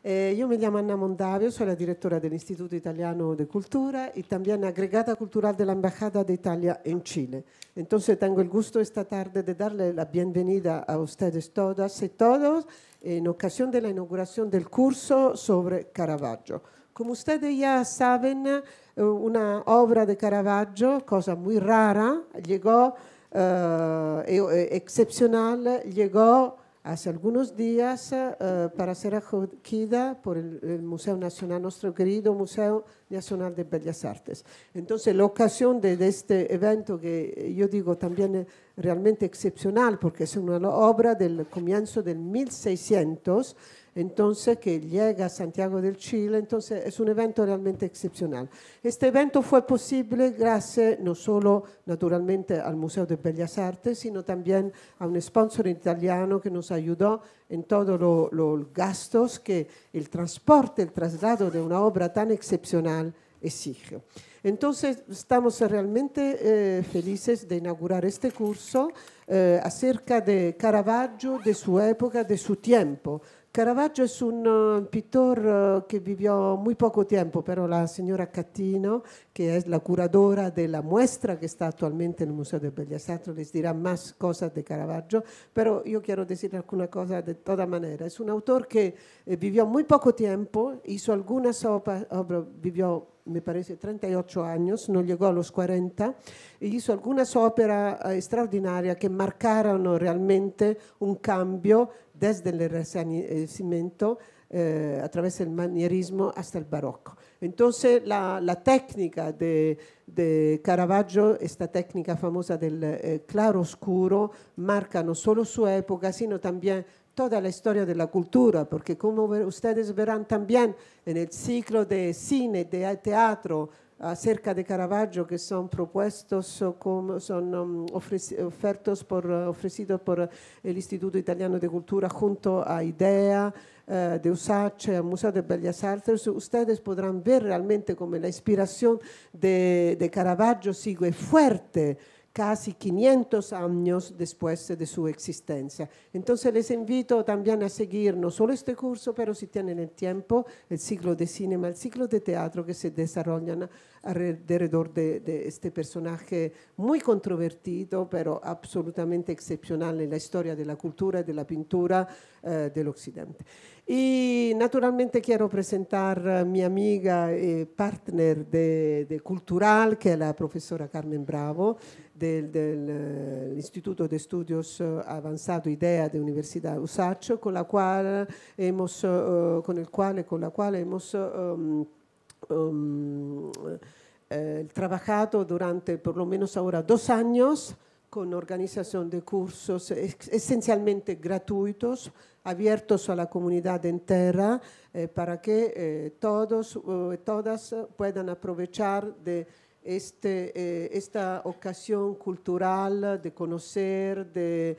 Eh, yo me llamo Ana Mondavio, sono la direttora del Instituto Italiano di Cultura e anche aggregata cultural de la Embajada de Italia Chile. Entonces tengo il gusto questa tarde di darle la benvenuta a ustedes todas y todos en ocasión de la del curso sobre Caravaggio. Come ustedes ya saben, eh, una obra di Caravaggio, cosa muy rara, llegó, eh, excepcional, llegó hace algunos días eh, eh, para ser acogida por el, Museo Nacional, nuestro querido Museo Nacional de Bellas Artes. Entonces, la ocasión de, de, este evento, que yo digo también eh, realmente excepcional, porque es una obra del comienzo del 1600, entonces que llega a Santiago del Chile, entonces es un evento realmente excepcional. Este evento fue posible gracias no solo naturalmente al Museo de Bellas Artes, sino también a un sponsor italiano que nos ayudó en todos los gastos que el transporte, el traslado de una obra tan excepcional exige. Entonces, estamos realmente eh, felices de inaugurar este curso eh, acerca de Caravaggio, de su época, de su tiempo. Caravaggio è un eh, pittore eh, che vivió molto poco tempo, però la signora Cattino, che è la curadora della muestra che sta attualmente nel Museo del Bellas Artes, les dirà más cosas di Caravaggio, pero yo quiero dire alcune cose di tutta maniera. È un autor que eh, vivió molto poco tempo, hizo algunas opere, vivió me pare, 38 años, no arrivò a los 40, e hizo alcune algunas obras eh, straordinarie che marcarono realmente un cambio desde el Renacimiento eh, attraverso il manierismo hasta el barocco. Entonces la, la técnica de, de, Caravaggio, questa tecnica famosa del eh, claro marca non solo su época, sino anche tutta la storia della cultura, perché come ustedes verán también en ciclo de cine, de teatro, acerca de Caravaggio que son propuestos, como, son um, ofertos por, ofrecidos eh, por el Instituto Italiano de Cultura junto a IDEA, eh, de Usace, al Museo de Bellas Artes. Ustedes podrán ver realmente como la inspiración de, de Caravaggio sigue fuerte. casi 500 años después de su existencia. Entonces les invito también a seguir no solo este curso, pero si tienen el tiempo, el ciclo de cinema, el ciclo de teatro que se desarrollan alrededor de, de este personaje muy controvertido, pero absolutamente excepcional en la historia de la cultura y de la pintura eh, del Occidente. Y naturalmente quiero presentar a mi amiga y partner de, de Cultural, que es la profesora Carmen Bravo del, eh, Instituto de Estudios eh, Avanzado Idea Universidad Usaccio, con, la cual hemos, eh, con il cual con la cual hemos um, um, trabajado durante por lo menos ahora dos años con organización de cursos esencialmente gratuitos, abiertos a la comunidad entera, para que todos y todas puedan aprovechar de este, eh, esta ocasión cultural de conocer, de,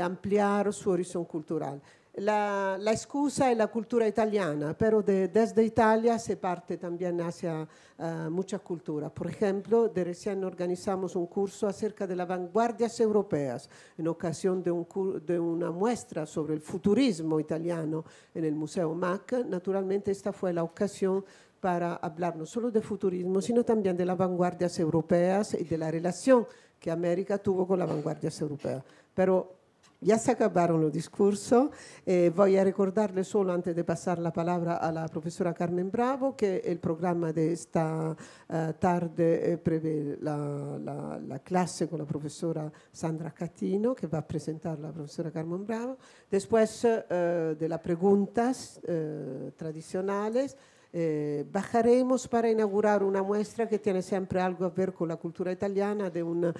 ampliar su horizonte cultural. La, excusa es la cultura italiana, pero desde Italia se parte también hacia eh, mucha cultura. Por ejemplo, de recién organizamos un curso acerca de las vanguardias europeas en ocasión de, un, de una muestra sobre el futurismo italiano en el Museo MAC. Naturalmente, esta fue la ocasión para hablar no solo de futurismo, sino también de las vanguardias europeas y de la relación que América tuvo con las vanguardias europeas. Pero ya se acabaron los discursos. Eh, voy a recordarle solo, antes de pasar la palabra a la profesora Carmen Bravo, que el programa de esta uh, tarde eh, prevé la, la, la, clase con la profesora Sandra Catino, que va a presentar la profesora Carmen Bravo. Después uh, de las preguntas uh, tradicionales eh, bajaremos para inaugurar una muestra que tiene siempre algo a ver con la cultura italiana de un eh,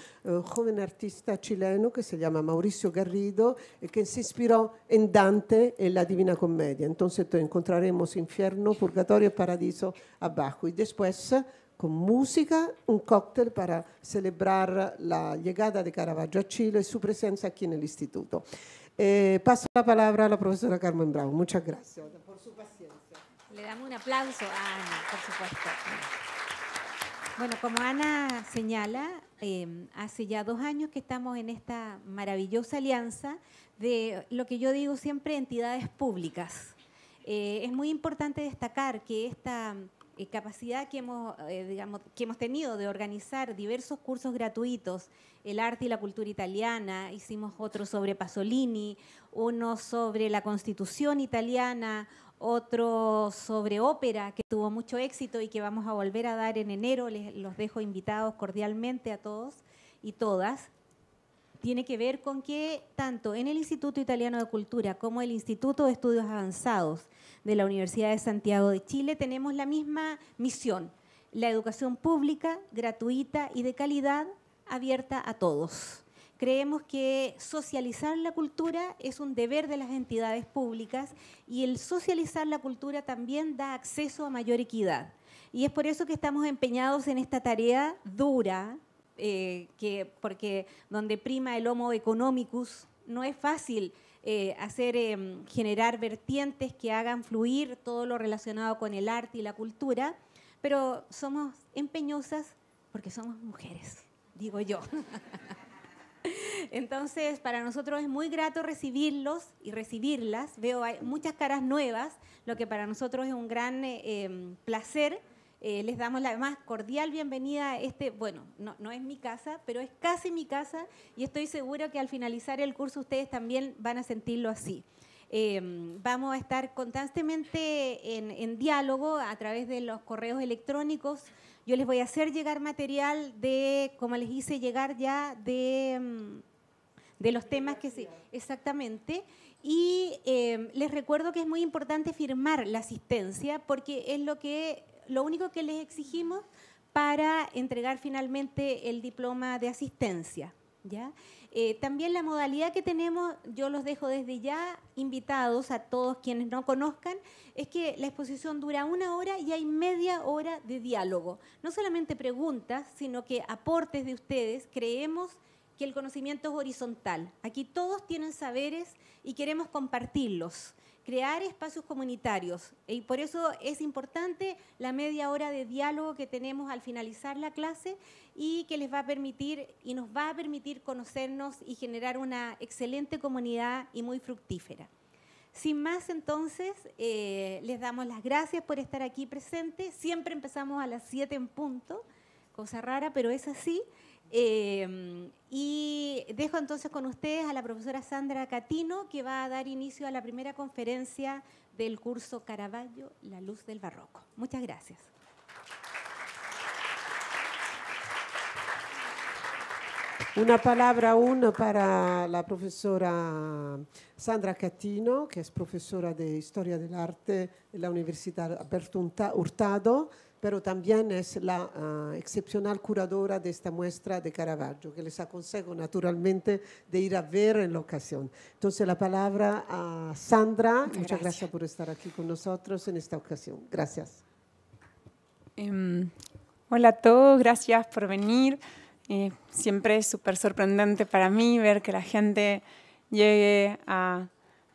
joven artista chileno que se llama Mauricio Garrido y eh, que se inspiró en Dante en la Divina Comedia. Entonces encontraremos infierno, purgatorio y paraíso abajo. Y después con música, un cóctel para celebrar la llegada de Caravaggio a Chile y su presencia aquí en el instituto. Eh, paso la palabra a la profesora Carmen Bravo. Muchas gracias por su paciencia. Le damos un aplauso a Ana, por supuesto. Bueno, como Ana señala, em, hace ya dos años que estamos en esta maravillosa alianza de lo que yo digo siempre entidades públicas. Eh, es muy importante destacar que esta eh, capacidad que hemos, eh, digamos, que hemos tenido de organizar diversos cursos gratuitos, el arte y la cultura italiana, hicimos otro sobre Pasolini, uno sobre la constitución italiana, otro sobre ópera que tuvo mucho éxito y que vamos a volver a dar en enero. Les, los dejo invitados cordialmente a todos y todas. Tiene que ver con que tanto en el Instituto Italiano de Cultura como el Instituto de Estudios Avanzados de la Universidad de Santiago de Chile tenemos la misma misión, la educación pública, gratuita y de calidad abierta a todos. Creemos que socializar la cultura es un deber de las entidades públicas y el socializar la cultura también da acceso a mayor equidad. Y es por eso que estamos empeñados en esta tarea dura, eh, que, porque donde prima el homo economicus no es fácil eh, hacer em, generar vertientes que hagan fluir todo lo relacionado con el arte y la cultura, pero somos empeñosas porque somos mujeres, digo yo. Entonces, para nosotros es muy grato recibirlos y recibirlas. Veo muchas caras nuevas, lo que para nosotros es un gran eh, em, placer. Eh, les damos la más cordial bienvenida a este, bueno, no, es mi casa, pero es casi mi casa y estoy seguro que al finalizar el curso ustedes también van a sentirlo así. Em, vamos a estar constantemente en, diálogo a través de los correos electrónicos. Yo les voy a hacer llegar material de, como les hice llegar ya, de... Em, de los temas que se... Exactamente. Y em, les recuerdo que es muy importante firmar la asistencia porque es lo, que, lo único que les exigimos para entregar finalmente el diploma de asistencia. ¿ya? Eh, también la modalidad que tenemos, yo los dejo desde ya invitados a todos quienes no conozcan, es que la exposición dura una hora y hay media hora de diálogo. No solamente preguntas, sino que aportes de ustedes. Creemos que el conocimiento es horizontal. Aquí todos tienen saberes y queremos compartirlos, crear espacios comunitarios. Y por eso es importante la media hora de diálogo que tenemos al finalizar la clase y que les va a permitir y nos va a permitir conocernos y generar una excelente comunidad y muy fructífera. Sin más, entonces, eh, les damos las gracias por estar aquí presentes. Siempre empezamos a las 7 en punto cosa rara, pero es así. Eh, y dejo entonces con ustedes a la profesora Sandra Catino, que va a dar inicio a la primera conferencia del curso Caravaggio, La Luz del Barroco. Muchas gracias. Una palabra aún para la profesora Sandra Cattino, que es profesora de Historia del Arte en la Universidad Alberto Hurtado, pero también es la ah, excepcional curadora de esta muestra de Caravaggio, que les aconsejo naturalmente de ir a ver en la ocasión. Entonces la palabra a Sandra, muchas, gracias. por estar aquí con nosotros en esta ocasión. Gracias. Em, hola a todos, gracias por venir. Eh, siempre es súper sorprendente para mí ver que la gente llegue a,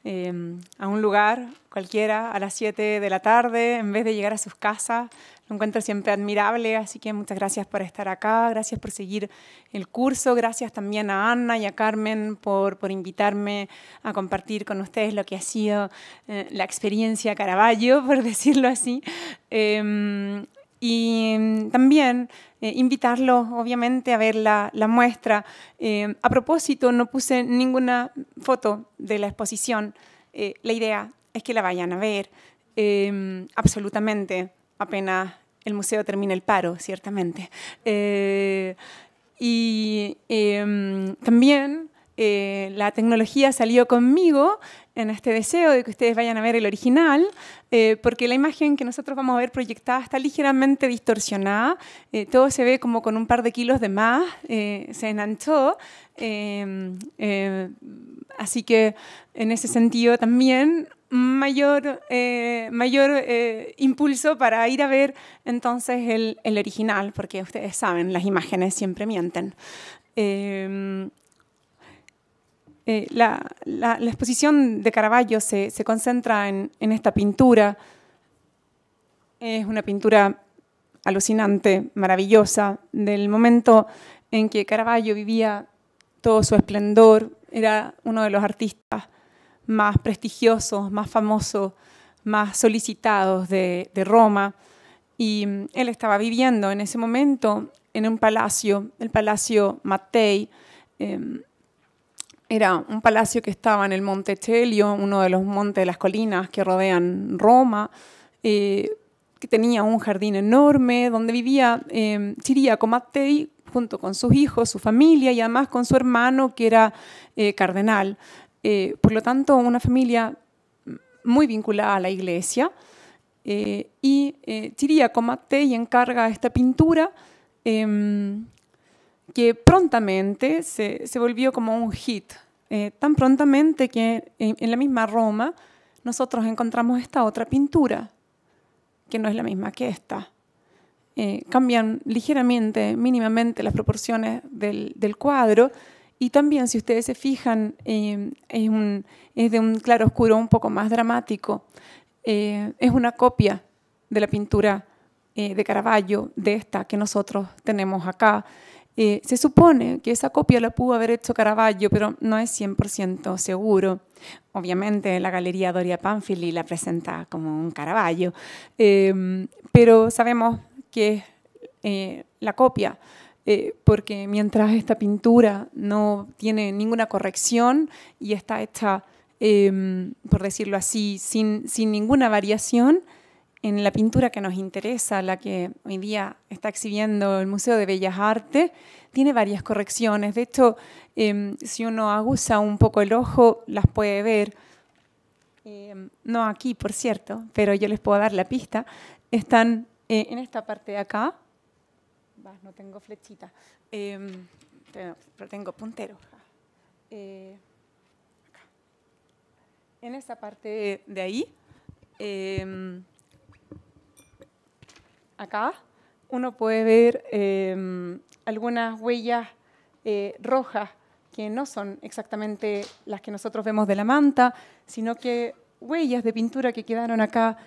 em, un lugar cualquiera a las 7 de la tarde en vez de llegar a sus casas. Lo encuentro siempre admirable, así que muchas gracias por estar acá, gracias por seguir el curso, gracias también a Ana y a Carmen por, por invitarme a compartir con ustedes lo que ha sido eh, la experiencia Caraballo, por decirlo así. Em, y mm, también eh, invitarlos, obviamente, a ver la, muestra. Eh, a propósito, no puse ninguna foto de la exposición. Eh, la idea es que la vayan a ver, em, absolutamente, apenas el museo termine el paro, ciertamente. y em, también la tecnología salió conmigo en este deseo de que ustedes vayan a ver el original, eh, porque la imagen que nosotros vamos a ver proyectada está ligeramente distorsionada, eh, todo se ve como con un par de kilos de más, eh, se enanchó, em, em, así que en ese sentido también mayor, mayor impulso para ir a ver entonces el, el, original, porque ustedes saben, las imágenes siempre mienten. Em, eh, la, exposición de Caravaggio se, concentra en, esta pintura. Es una pintura alucinante, maravillosa, del momento en que Caravaggio vivía todo su esplendor. Era uno de los artistas más prestigiosos, más famosos, más solicitados de, Roma. Y mm, él estaba viviendo en ese momento en un palacio, el Palacio Mattei. Em, era un palacio que estaba en el Monte Celio, uno de los montes de las colinas que rodean Roma, eh, que tenía un jardín enorme donde vivía eh, em, Chiriaco junto con sus hijos, su familia y además con su hermano que era eh, cardenal. Eh, por lo tanto, una familia muy vinculada a la iglesia. y Chiriaco Mattei encarga esta pintura em, que prontamente se, volvió como un hit, eh, tan prontamente que en, la misma Roma nosotros encontramos esta otra pintura, que no es la misma que esta. Eh, cambian ligeramente, mínimamente las proporciones del, cuadro. Y también, si ustedes se fijan, eh, es, de un claro oscuro un poco más dramático. es una copia de la pintura de Caravaggio, de esta que nosotros tenemos acá. Eh, se supone que esa copia la pudo haber hecho Caravaggio, pero no es 100% seguro. Obviamente la Galería Doria Panfili la presenta como un Caravaggio, em, pero sabemos que eh, la copia, eh, porque mientras esta pintura no tiene ninguna corrección y está hecha, em, por decirlo así, sin, sin ninguna variación, en la pintura que nos interesa, la que hoy día está exhibiendo el Museo de Bellas Artes, tiene varias correcciones. De hecho, em, si uno aguza un poco el ojo, las puede ver. Em, no aquí, por cierto, pero yo les puedo dar la pista. Están eh, en esta parte de acá. no tengo flechita, em, pero tengo puntero. Eh, en esta parte de ahí acá, uno puede ver em, algunas huellas eh, rojas que no son exactamente las que nosotros vemos de la manta, sino que huellas de pintura que quedaron acá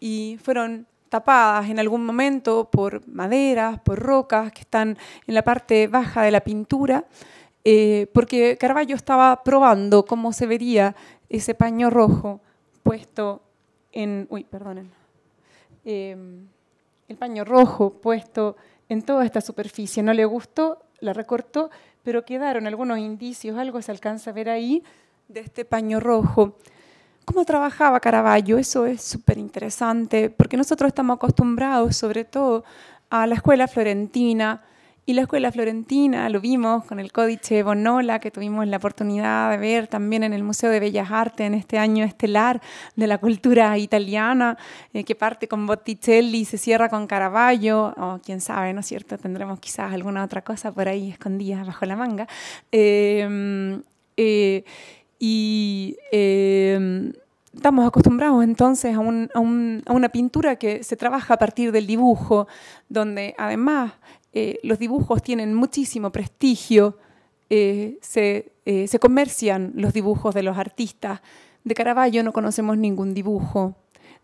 y fueron tapadas en algún momento por maderas, por rocas que están en la parte baja de la pintura, eh, porque Carballo estaba probando cómo se vería ese paño rojo puesto en... Uy, perdonen. Em, el paño rojo puesto en toda esta superficie. No le gustó, la recortó, pero quedaron algunos indicios, algo se alcanza a ver ahí de este paño rojo. ¿Cómo trabajaba Caravaggio? Eso es súper interesante, porque nosotros estamos acostumbrados sobre todo a la escuela florentina, y la escuela florentina, lo vimos con el Códice Bonola, que tuvimos la oportunidad de ver también en el Museo de Bellas Artes en este año estelar de la cultura italiana, eh, que parte con Botticelli y se cierra con Caravaggio, o quién sabe, ¿no es cierto? Tendremos quizás alguna otra cosa por ahí escondida bajo la manga. Em, eh, y em, estamos acostumbrados entonces a, una pintura que se trabaja a partir del dibujo, donde además eh, los dibujos tienen muchísimo prestigio, eh, eh, se, comercian los dibujos de los artistas. De Caravaggio no conocemos ningún dibujo.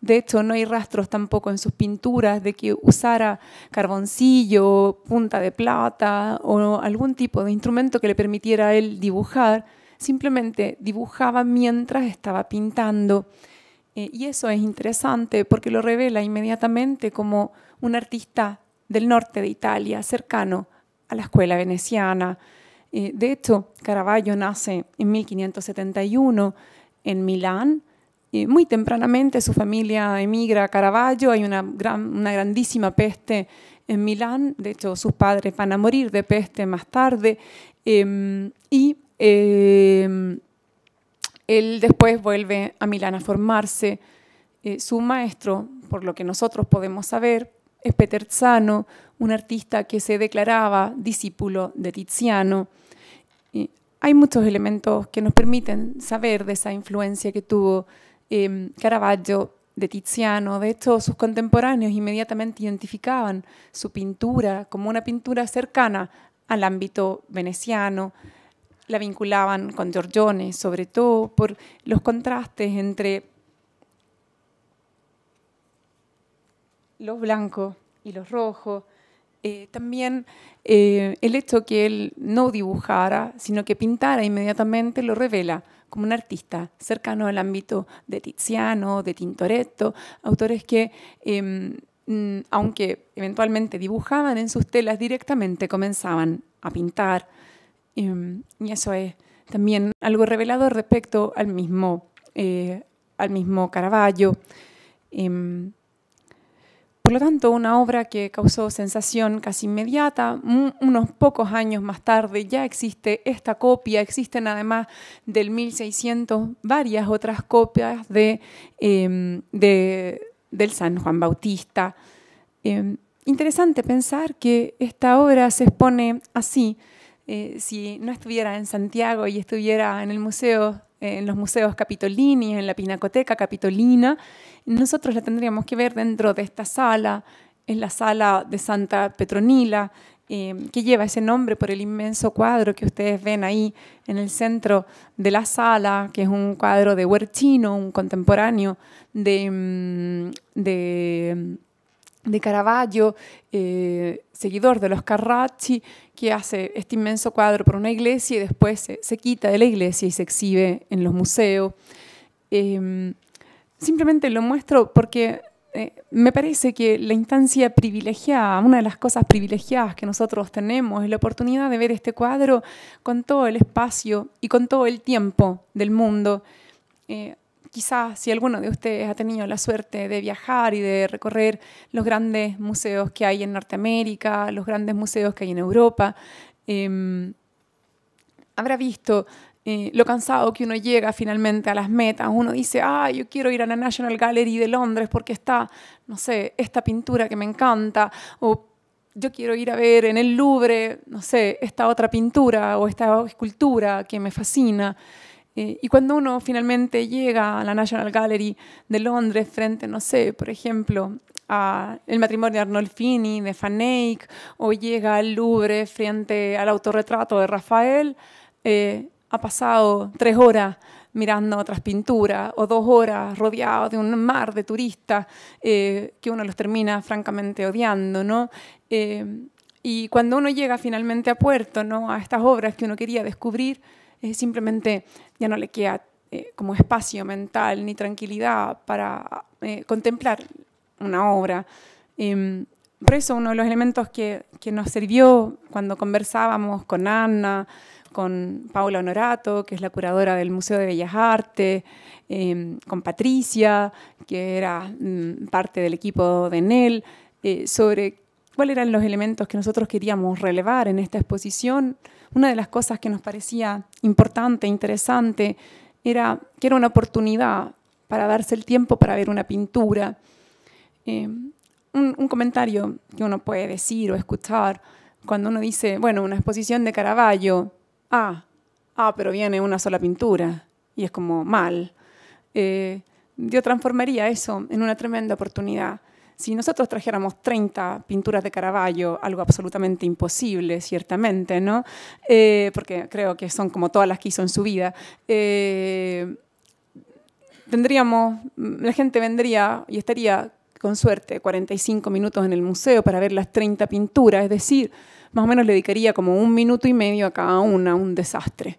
De hecho, no hay rastros tampoco en sus pinturas de que usara carboncillo, punta de plata o algún tipo de instrumento que le permitiera a él dibujar. Simplemente dibujaba mientras estaba pintando. y eso es interesante porque lo revela inmediatamente como un artista del norte de Italia, cercano a la escuela veneciana. de hecho, Caravaggio nace en 1571 en Milán. y muy tempranamente su familia emigra a Caravaggio, hay una, gran, una grandísima peste en Milán, de hecho sus padres van a morir de peste más tarde, em, y em, él después vuelve a Milán a formarse. Eh, su maestro, por lo que nosotros podemos saber, es Peterzano, un artista que se declaraba discípulo de Tiziano. hay muchos elementos que nos permiten saber de esa influencia que tuvo em, Caravaggio de Tiziano. De hecho, sus contemporáneos inmediatamente identificaban su pintura como una pintura cercana al ámbito veneciano. La vinculaban con Giorgione, sobre todo por los contrastes entre los blancos y los rojos. Eh, también eh, el hecho que él no dibujara, sino que pintara inmediatamente, lo revela como un artista cercano al ámbito de Tiziano, de Tintoretto, autores que, em, mm, aunque eventualmente dibujaban en sus telas directamente, comenzaban a pintar. Em, y eso es también algo revelado respecto al mismo, eh, al mismo Caravaggio. Em, por lo tanto, una obra que causó sensación casi inmediata, unos pocos años más tarde ya existe esta copia, existen además del 1600 varias otras copias em, de, del San Juan Bautista. Em, interesante pensar que esta obra se expone así. Eh, si no estuviera en Santiago y estuviera en el Museo eh, en los museos Capitolini, en la Pinacoteca Capitolina, nosotros la tendríamos que ver dentro de esta sala, en la sala de Santa Petronila, eh, que lleva ese nombre por el inmenso cuadro que ustedes ven ahí en el centro de la sala, que es un cuadro de Huerchino, un contemporáneo de mm, de Caravaggio, eh, seguidor de los Carracci, que hace este inmenso cuadro por una iglesia y después se, quita de la iglesia y se exhibe en los museos. Eh, simplemente lo muestro porque eh, me parece que la instancia privilegiada, una de las cosas privilegiadas que nosotros tenemos es la oportunidad de ver este cuadro con todo el espacio y con todo el tiempo del mundo quizás si alguno de ustedes ha tenido la suerte de viajar y de recorrer los grandes museos que hay en Norteamérica, los grandes museos que hay en Europa, em, habrá visto eh, lo cansado que uno llega finalmente a las metas. Uno dice, ah, yo quiero ir a la National Gallery de Londres porque está, no sé, esta pintura que me encanta, o yo quiero ir a ver en el Louvre, no sé, esta otra pintura o esta escultura que me fascina. Eh, y cuando uno finalmente llega a la National Gallery de Londres frente, no sé, por ejemplo, al matrimonio de Arnolfini, Fini, de Fanake, o llega al Louvre frente al autorretrato de Rafael, eh, ha pasado tres horas mirando otras pinturas o dos horas rodeado de un mar de turistas eh, que uno los termina francamente odiando, y cuando uno llega finalmente a puerto, ¿no? A estas obras que uno quería descubrir, simplemente ya no le queda eh, como espacio mental ni tranquilidad para eh, contemplar una obra. Em, por eso uno de los elementos que, nos sirvió cuando conversábamos con Anna, con Paula Honorato, que es la curadora del Museo de Bellas Artes, em, con Patricia, que era mm, parte del equipo de NEL, eh, sobre cuáles eran los elementos que nosotros queríamos relevar en esta exposición, una de las cosas que nos parecía importante, interesante, era que era una oportunidad para darse el tiempo para ver una pintura. Eh, un, comentario que uno puede decir o escuchar cuando uno dice, bueno, una exposición de Caravaggio, ah, ah, pero viene una sola pintura y es como mal. yo eh, transformaría eso en una tremenda oportunidad si nosotros trajéramos 30 pinturas de Caravaggio, algo absolutamente imposible, ciertamente, ¿no? Eh, porque creo que son como todas las que hizo en su vida. Eh, tendríamos, la gente vendría y estaría con suerte 45 minutos en el museo para ver las 30 pinturas, es decir, más o menos le dedicaría como un minuto y medio a cada una, un desastre.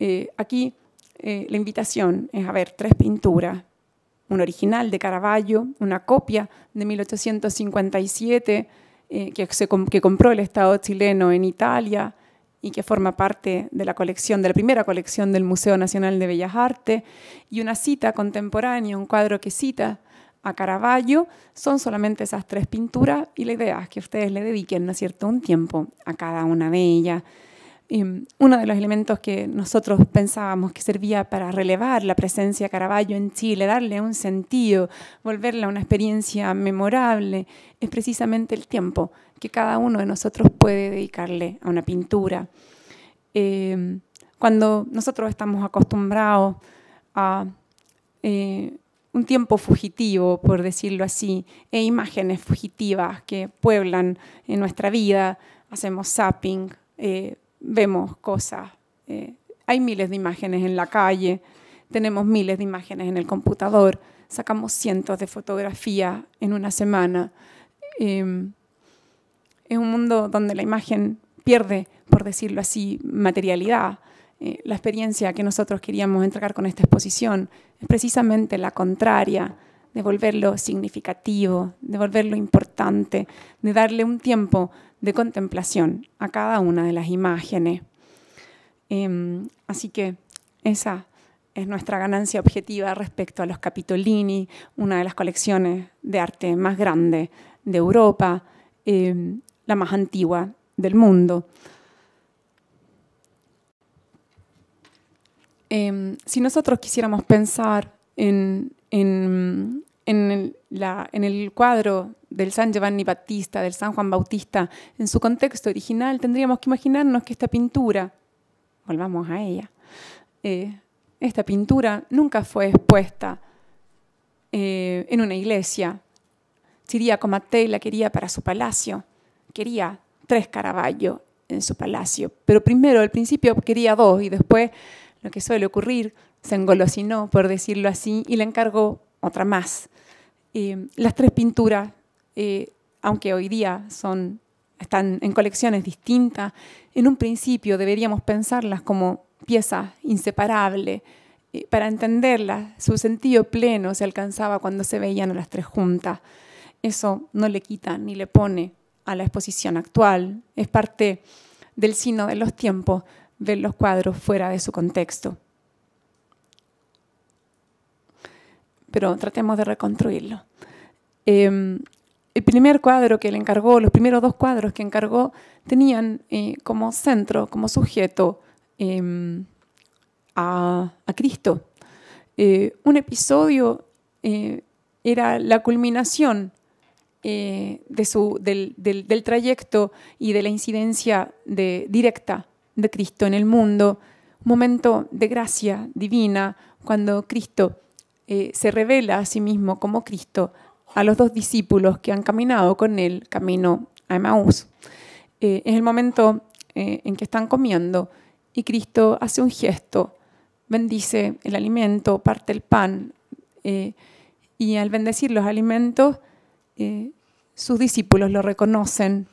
Eh, aquí la invitación es a ver tres pinturas un original de Caravaggio, una copia de 1857 eh, que, compró el Estado chileno en Italia y que forma parte de la colección, de la primera colección del Museo Nacional de Bellas Artes, y una cita contemporánea, un cuadro que cita a Caravaggio, son solamente esas tres pinturas y la idea es que ustedes le dediquen, ¿no cierto?, un tiempo a cada una de ellas. Mm, uno de los elementos que nosotros pensábamos que servía para relevar la presencia de Caravaggio en Chile, darle un sentido, volverla una experiencia memorable, es precisamente el tiempo que cada uno de nosotros puede dedicarle a una pintura. Em, cuando nosotros estamos acostumbrados a eh, un tiempo fugitivo, por decirlo así, e imágenes fugitivas que pueblan en nuestra vida, hacemos zapping, eh, vemos cosas. Eh, hay miles de imágenes en la calle, tenemos miles de imágenes en el computador, sacamos cientos de fotografías en una semana. Em, es un mundo donde la imagen pierde, por decirlo así, materialidad. Eh, la experiencia que nosotros queríamos entregar con esta exposición es precisamente la contraria, de volverlo significativo, devolverlo importante, de darle un tiempo de contemplación a cada una de las imágenes. Em, así que esa es nuestra ganancia objetiva respecto a los Capitolini, una de las colecciones de arte más grande de Europa, em, la más antigua del mundo. Em, si nosotros quisiéramos pensar en, en el, cuadro del San Giovanni Battista, del San Juan Bautista, en su contexto original, tendríamos que imaginarnos que esta pintura, volvamos a ella, eh, esta pintura nunca fue expuesta eh, en una iglesia. Siria Comaté la quería para su palacio, quería tres caraballos en su palacio, pero primero al principio quería dos y después lo que suele ocurrir se engolosinó, por decirlo así, y le encargó otra más. Eh, las tres pinturas, eh, aunque hoy día están en colecciones distintas, en un principio deberíamos pensarlas como piezas inseparables. Eh, para entenderlas, su sentido pleno se alcanzaba cuando se veían las tres juntas. Eso no le quita ni le pone a la exposición actual. Es parte del sino de los tiempos ver los cuadros fuera de su contexto. pero tratemos de reconstruirlo. Em, el primer cuadro que le encargó, los primeros dos cuadros que encargó, tenían eh, como centro, como sujeto em, a, Cristo. Eh, un episodio eh, era la culminación de su, del, trayecto y de la incidencia directa de Cristo en el mundo, un momento de gracia divina cuando Cristo eh, se revela a sí mismo como Cristo a los dos discípulos que han caminado con él camino a Emmaús. Eh, es el momento eh, en que están comiendo y Cristo hace un gesto, bendice el alimento, parte el pan y al bendecir los alimentos, sus discípulos lo reconocen.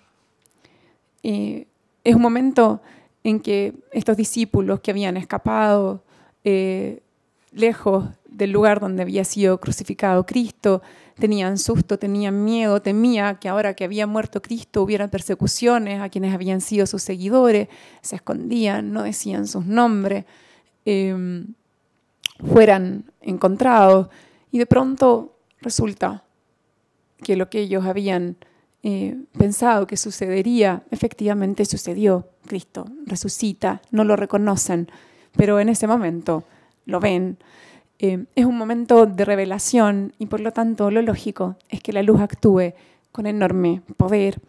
es un momento en que estos discípulos que habían escapado lejos del lugar donde había sido crucificado Cristo, tenían susto, tenían miedo, temía que ahora que había muerto Cristo hubieran persecuciones a quienes habían sido sus seguidores, se escondían, no decían sus nombres, em, fueran encontrados y de pronto resulta que lo que ellos habían eh, pensado que sucedería, efectivamente sucedió. Cristo resucita, no lo reconocen, pero en ese momento lo ven. Eh, es un momento de revelación y por lo tanto lo lógico es que la luz actúe con enorme poder.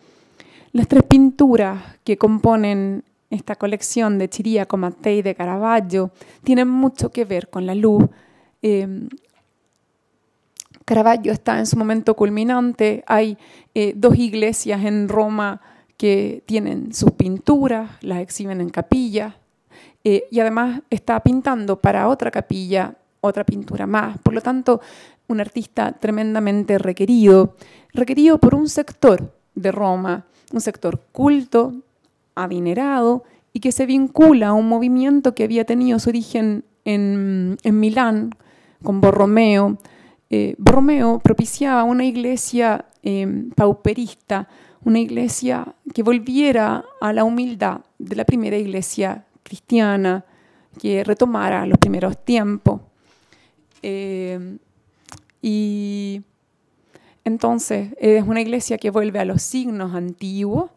Las tres pinturas que componen esta colección de Chiriaco, Matei, de Caravaggio, tienen mucho que ver con la luz. Eh, Caravaggio está en su momento culminante. Hay eh, dos iglesias en Roma que tienen sus pinturas, las exhiben en capillas. y además está pintando para otra capilla otra pintura más. Por lo tanto, un artista tremendamente requerido, requerido por un sector de Roma, un sector culto, adinerado y que se vincula a un movimiento que había tenido su origen en, en Milán con Borromeo. Eh, Borromeo propiciaba una iglesia eh, pauperista, una iglesia que volviera a la humildad de la primera iglesia cristiana, que retomara los primeros tiempos. Em, y entonces eh, es una iglesia que vuelve a los signos antiguos,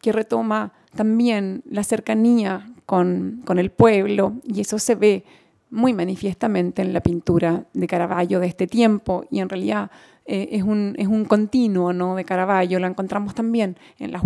que retoma también la cercanía con, el pueblo y eso se ve muy manifiestamente en la pintura de Caravaggio de este tiempo y en realidad eh, es, un, es, un, continuo ¿no? de Caravaggio, la encontramos también en las